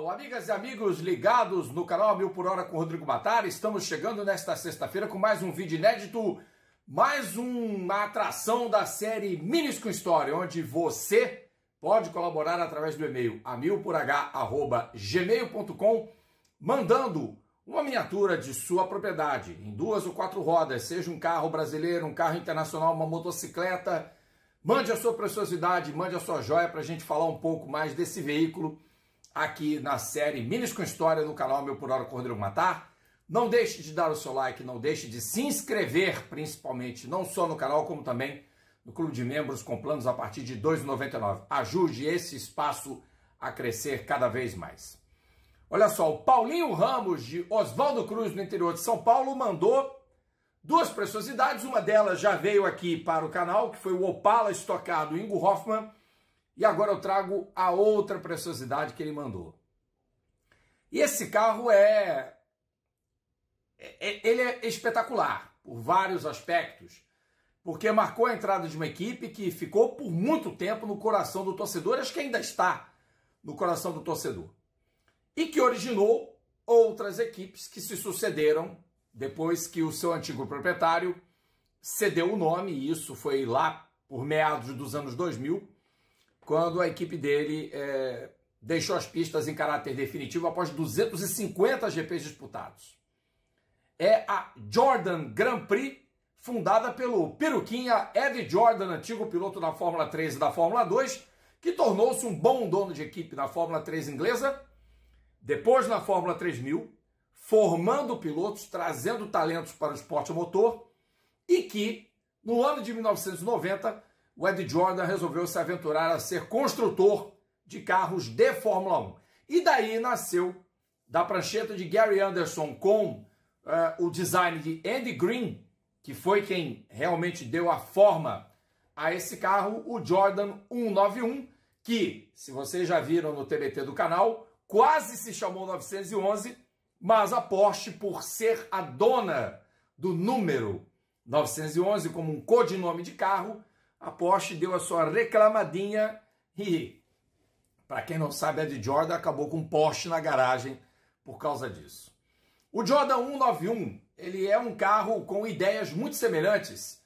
pessoal, amigas e amigos ligados no canal Mil por Hora com Rodrigo Matar, estamos chegando nesta sexta-feira com mais um vídeo inédito, mais uma atração da série Minis com História, onde você pode colaborar através do e-mail amilporh@gmail.com, mandando uma miniatura de sua propriedade em duas ou quatro rodas, seja um carro brasileiro, um carro internacional, uma motocicleta. Mande a sua preciosidade, mande a sua joia para a gente falar um pouco mais desse veículo aqui na série Minas com História no canal Meu Por Hora Cordeiro Matar. Não deixe de dar o seu like, não deixe de se inscrever, principalmente, não só no canal, como também no clube de membros com planos a partir de R$ 2,99. Ajude esse espaço a crescer cada vez mais. Olha só, o Paulinho Ramos, de Oswaldo Cruz, no interior de São Paulo, mandou duas preciosidades. Uma delas já veio aqui para o canal, que foi o Opala estocado Ingo Hoffman, e agora eu trago a outra preciosidade que ele mandou. E esse carro é, é, é ele é espetacular por vários aspectos, porque marcou a entrada de uma equipe que ficou por muito tempo no coração do torcedor, acho que ainda está no coração do torcedor. E que originou outras equipes que se sucederam depois que o seu antigo proprietário cedeu o nome, e isso foi lá por meados dos anos 2000, quando a equipe dele é, deixou as pistas em caráter definitivo após 250 GPs disputados. É a Jordan Grand Prix, fundada pelo peruquinha Ed Jordan, antigo piloto da Fórmula 3 e da Fórmula 2, que tornou-se um bom dono de equipe na Fórmula 3 inglesa, depois na Fórmula 3000, formando pilotos, trazendo talentos para o esporte motor e que, no ano de 1990, o Ed Jordan resolveu se aventurar a ser construtor de carros de Fórmula 1. E daí nasceu da prancheta de Gary Anderson com uh, o design de Andy Green, que foi quem realmente deu a forma a esse carro, o Jordan 191, que, se vocês já viram no TBT do canal, quase se chamou 911, mas a Porsche, por ser a dona do número 911 como um codinome de carro, a Porsche deu a sua reclamadinha e, para quem não sabe, de Jordan acabou com Porsche na garagem por causa disso. O Jordan 191, ele é um carro com ideias muito semelhantes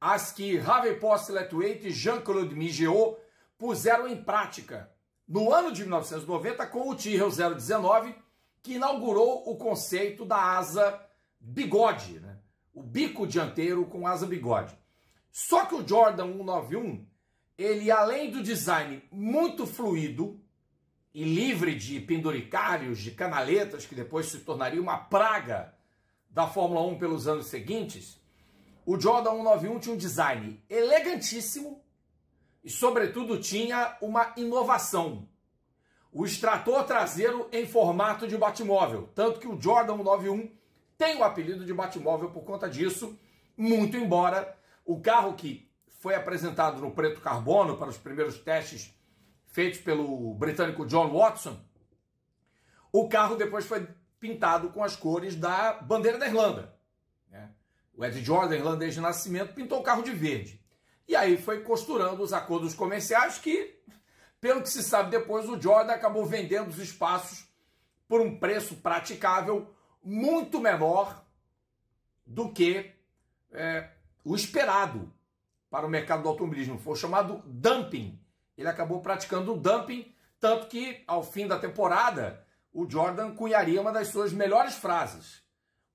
às que Harvey Postletwaite e Jean-Claude Migeot puseram em prática no ano de 1990 com o Tyrrell 019, que inaugurou o conceito da asa bigode, né? o bico dianteiro com asa bigode. Só que o Jordan 191, ele além do design muito fluido e livre de penduricários, de canaletas, que depois se tornaria uma praga da Fórmula 1 pelos anos seguintes, o Jordan 191 tinha um design elegantíssimo e, sobretudo, tinha uma inovação. O extrator traseiro em formato de batmóvel. Tanto que o Jordan 191 tem o apelido de batmóvel por conta disso, muito embora o carro que foi apresentado no preto carbono para os primeiros testes feitos pelo britânico John Watson, o carro depois foi pintado com as cores da bandeira da Irlanda. Né? O Ed Jordan, irlandês de nascimento, pintou o carro de verde. E aí foi costurando os acordos comerciais que, pelo que se sabe depois, o Jordan acabou vendendo os espaços por um preço praticável muito menor do que é, o esperado para o mercado do automobilismo, foi chamado dumping. Ele acabou praticando dumping, tanto que ao fim da temporada o Jordan cunharia uma das suas melhores frases.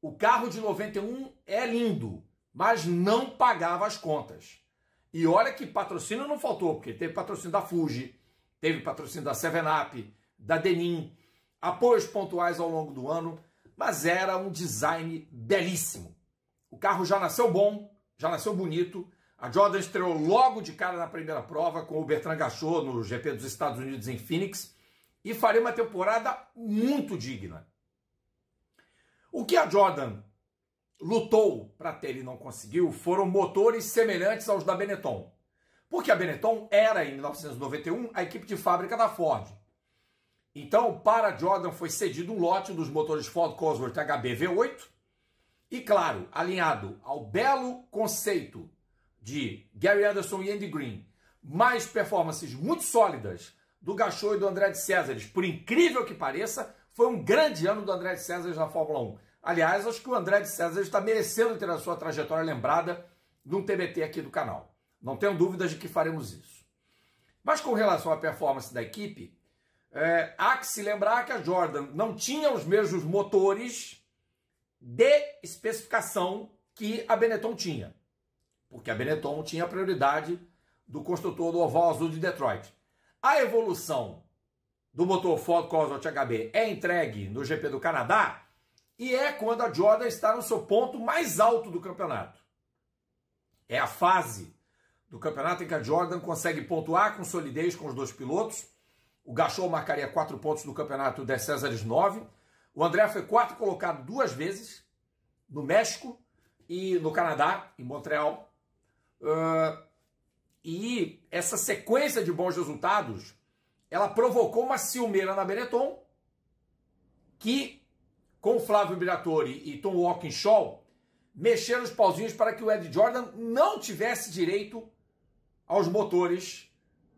O carro de 91 é lindo, mas não pagava as contas. E olha que patrocínio não faltou, porque teve patrocínio da Fuji, teve patrocínio da Seven Up, da Denim, apoios pontuais ao longo do ano, mas era um design belíssimo. O carro já nasceu bom, já nasceu bonito. A Jordan estreou logo de cara na primeira prova com o Bertrand Gachot no GP dos Estados Unidos em Phoenix e faria uma temporada muito digna. O que a Jordan lutou para ter e não conseguiu foram motores semelhantes aos da Benetton. Porque a Benetton era, em 1991, a equipe de fábrica da Ford. Então, para a Jordan foi cedido um lote dos motores Ford Cosworth HB V8 e claro, alinhado ao belo conceito de Gary Anderson e Andy Green, mais performances muito sólidas do Gachot e do André de Césares, por incrível que pareça, foi um grande ano do André de Césares na Fórmula 1. Aliás, acho que o André de Césares está merecendo ter a sua trajetória lembrada num TBT aqui do canal. Não tenho dúvidas de que faremos isso. Mas com relação à performance da equipe, é, há que se lembrar que a Jordan não tinha os mesmos motores de especificação que a Benetton tinha. Porque a Benetton tinha a prioridade do construtor do oval azul de Detroit. A evolução do motor Ford Cosworth HB é entregue no GP do Canadá e é quando a Jordan está no seu ponto mais alto do campeonato. É a fase do campeonato em que a Jordan consegue pontuar com solidez com os dois pilotos. O Gachot marcaria quatro pontos do campeonato, o De Césares nove. O André foi quarto colocado duas vezes, no México e no Canadá, em Montreal. Uh, e essa sequência de bons resultados, ela provocou uma ciumeira na Benetton, que, com Flávio Briatore e Tom Walkinshaw, mexeram os pauzinhos para que o Ed Jordan não tivesse direito aos motores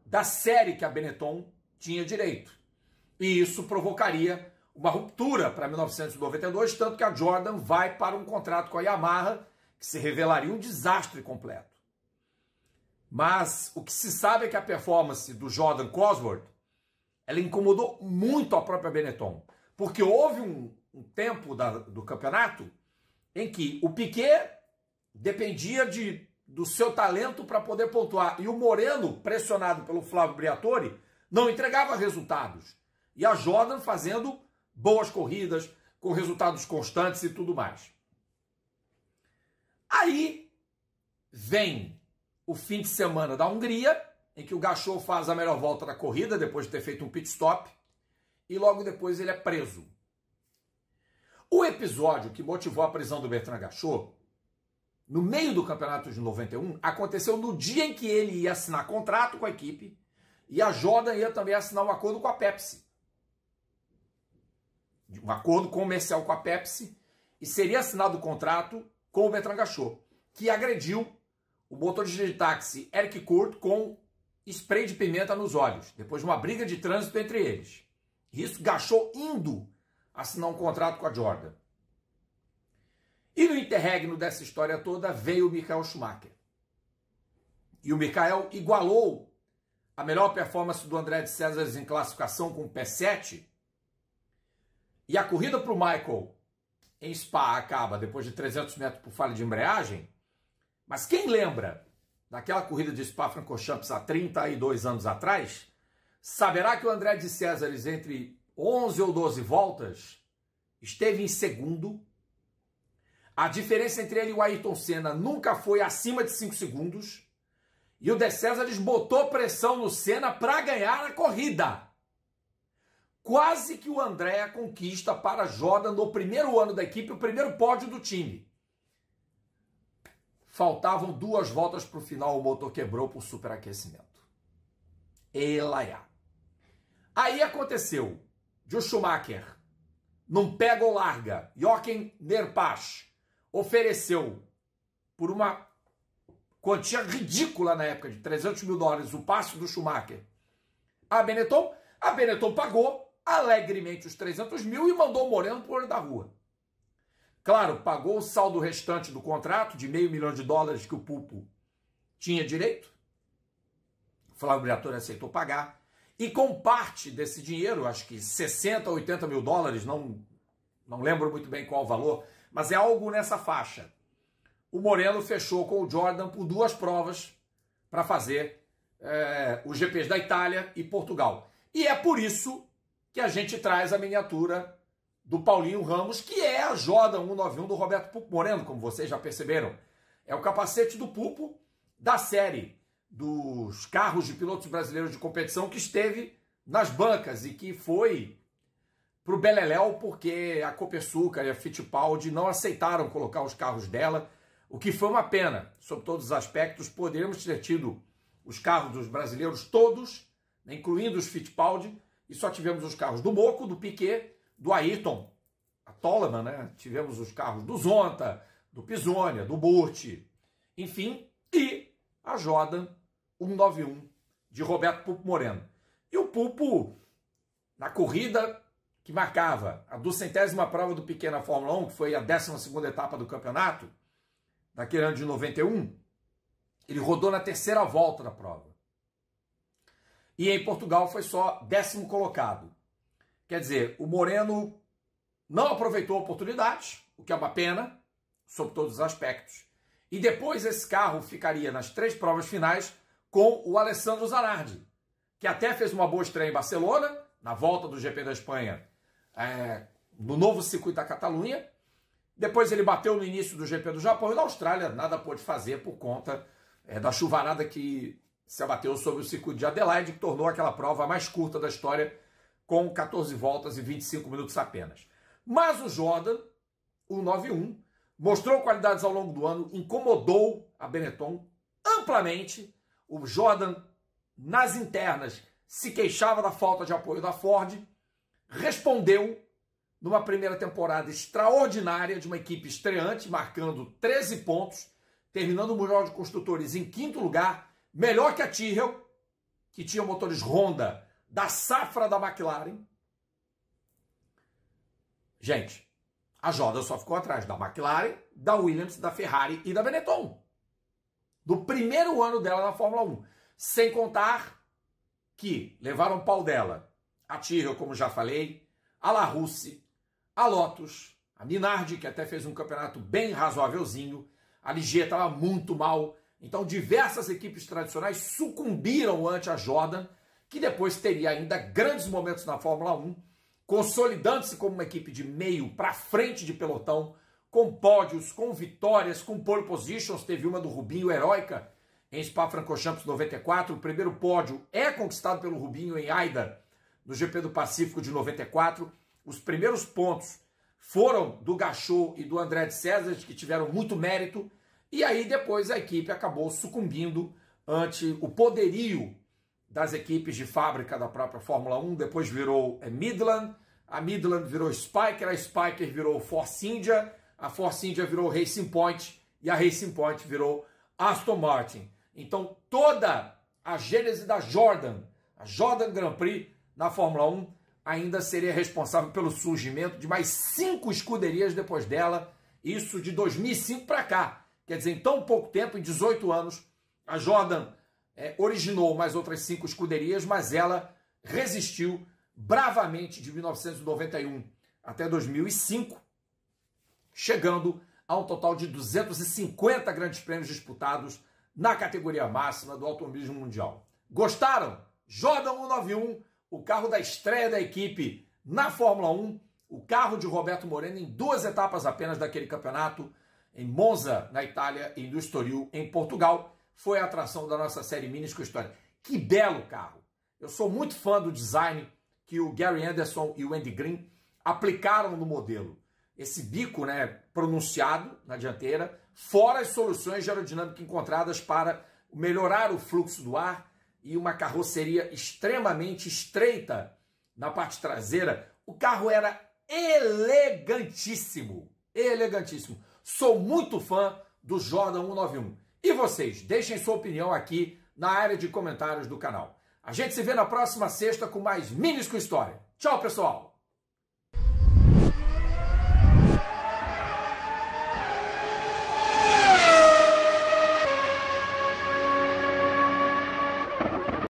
da série que a Benetton tinha direito. E isso provocaria uma ruptura para 1992, tanto que a Jordan vai para um contrato com a Yamaha que se revelaria um desastre completo. Mas o que se sabe é que a performance do Jordan Cosworth ela incomodou muito a própria Benetton, porque houve um, um tempo da, do campeonato em que o Piquet dependia de, do seu talento para poder pontuar e o Moreno, pressionado pelo Flávio Briatore, não entregava resultados. E a Jordan fazendo boas corridas, com resultados constantes e tudo mais. Aí vem o fim de semana da Hungria, em que o Gachou faz a melhor volta da corrida, depois de ter feito um pit stop, e logo depois ele é preso. O episódio que motivou a prisão do Bertrand Gachot, no meio do campeonato de 91, aconteceu no dia em que ele ia assinar contrato com a equipe e a Jordan ia também assinar um acordo com a Pepsi um acordo comercial com a Pepsi, e seria assinado o um contrato com o Bertrand Gachot, que agrediu o motorista de táxi Eric Kurt com spray de pimenta nos olhos, depois de uma briga de trânsito entre eles. Isso Gachot indo assinar um contrato com a Jordan. E no interregno dessa história toda veio o Michael Schumacher. E o Michael igualou a melhor performance do André de César em classificação com o P7 e a corrida para o Michael em Spa acaba depois de 300 metros por falha de embreagem, mas quem lembra daquela corrida de Spa-Francorchamps há 32 anos atrás, saberá que o André de Césares, entre 11 ou 12 voltas, esteve em segundo. A diferença entre ele e o Ayrton Senna nunca foi acima de 5 segundos. E o de Césares botou pressão no Senna para ganhar a corrida. Quase que o André conquista para Jordan no primeiro ano da equipe, o primeiro pódio do time. Faltavam duas voltas para o final, o motor quebrou por superaquecimento. E Elaiá. Aí aconteceu. o Schumacher não pega ou larga. Jochen Nerpach ofereceu por uma quantia ridícula na época de 300 mil dólares o passe do Schumacher a Benetton. A Benetton pagou alegremente os 300 mil e mandou o Moreno para o olho da rua. Claro, pagou o saldo restante do contrato de meio milhão de dólares que o Pulpo tinha direito. O Flávio Briatore aceitou pagar. E com parte desse dinheiro, acho que 60, 80 mil dólares, não, não lembro muito bem qual o valor, mas é algo nessa faixa. O Moreno fechou com o Jordan por duas provas para fazer é, os GPs da Itália e Portugal. E é por isso que a gente traz a miniatura do Paulinho Ramos, que é a Jordan 191 do Roberto Pupo Moreno, como vocês já perceberam. É o capacete do Pupo da série dos carros de pilotos brasileiros de competição que esteve nas bancas e que foi para o Beleléu porque a Copersuca e a Fittipaldi não aceitaram colocar os carros dela, o que foi uma pena, sob todos os aspectos. Poderíamos ter tido os carros dos brasileiros todos, né, incluindo os Fittipaldi, e só tivemos os carros do Moco, do Piquet, do Ayrton, a Toleman, né? Tivemos os carros do Zonta, do Pisonia, do Burti, enfim, e a Jordan 191 de Roberto Pupo Moreno. E o Pupo, na corrida que marcava a duzentésima prova do Piquet na Fórmula 1, que foi a 12 segunda etapa do campeonato, daquele ano de 91, ele rodou na terceira volta da prova. E em Portugal foi só décimo colocado. Quer dizer, o Moreno não aproveitou a oportunidade, o que é uma pena, sob todos os aspectos. E depois esse carro ficaria nas três provas finais com o Alessandro Zanardi, que até fez uma boa estreia em Barcelona, na volta do GP da Espanha, é, no novo circuito da Catalunha. Depois ele bateu no início do GP do Japão e da Austrália, nada pôde fazer por conta é, da chuvarada que se abateu sobre o circuito de Adelaide, que tornou aquela prova a mais curta da história, com 14 voltas e 25 minutos apenas. Mas o Jordan, o 91, mostrou qualidades ao longo do ano, incomodou a Benetton amplamente. O Jordan, nas internas, se queixava da falta de apoio da Ford, respondeu numa primeira temporada extraordinária de uma equipe estreante, marcando 13 pontos, terminando o Mundial de Construtores em quinto lugar melhor que a Tyrrell, que tinha motores Honda da safra da McLaren. Gente, a Joda só ficou atrás da McLaren, da Williams, da Ferrari e da Benetton. Do primeiro ano dela na Fórmula 1. Sem contar que levaram pau dela a Tyrrell, como já falei, a La Russe, a Lotus, a Minardi, que até fez um campeonato bem razoávelzinho. A Ligier estava muito mal. Então, diversas equipes tradicionais sucumbiram ante a Jordan, que depois teria ainda grandes momentos na Fórmula 1, consolidando-se como uma equipe de meio para frente de pelotão, com pódios, com vitórias, com pole positions. Teve uma do Rubinho heróica em Spa-Francorchamps 94. O primeiro pódio é conquistado pelo Rubinho em Aida, no GP do Pacífico de 94. Os primeiros pontos foram do Gachot e do André de César, que tiveram muito mérito. E aí depois a equipe acabou sucumbindo ante o poderio das equipes de fábrica da própria Fórmula 1, depois virou é, Midland, a Midland virou Spiker, a Spiker virou Force India, a Force India virou Racing Point e a Racing Point virou Aston Martin. Então toda a gênese da Jordan, a Jordan Grand Prix na Fórmula 1 ainda seria responsável pelo surgimento de mais cinco escuderias depois dela, isso de 2005 para cá. Quer dizer, em tão pouco tempo, em 18 anos, a Jordan é, originou mais outras cinco escuderias, mas ela resistiu bravamente de 1991 até 2005, chegando a um total de 250 grandes prêmios disputados na categoria máxima do automobilismo mundial. Gostaram? Jordan 191, o carro da estreia da equipe na Fórmula 1, o carro de Roberto Moreno em duas etapas apenas daquele campeonato em Monza, na Itália, e do Estoril, em Portugal. Foi a atração da nossa série Minis com História. Que belo carro! Eu sou muito fã do design que o Gary Anderson e o Andy Green aplicaram no modelo. Esse bico né, pronunciado na dianteira, fora as soluções aerodinâmicas encontradas para melhorar o fluxo do ar e uma carroceria extremamente estreita na parte traseira. O carro era elegantíssimo, elegantíssimo. Sou muito fã do Jordan 191. E vocês, deixem sua opinião aqui na área de comentários do canal. A gente se vê na próxima sexta com mais Minis com História. Tchau, pessoal!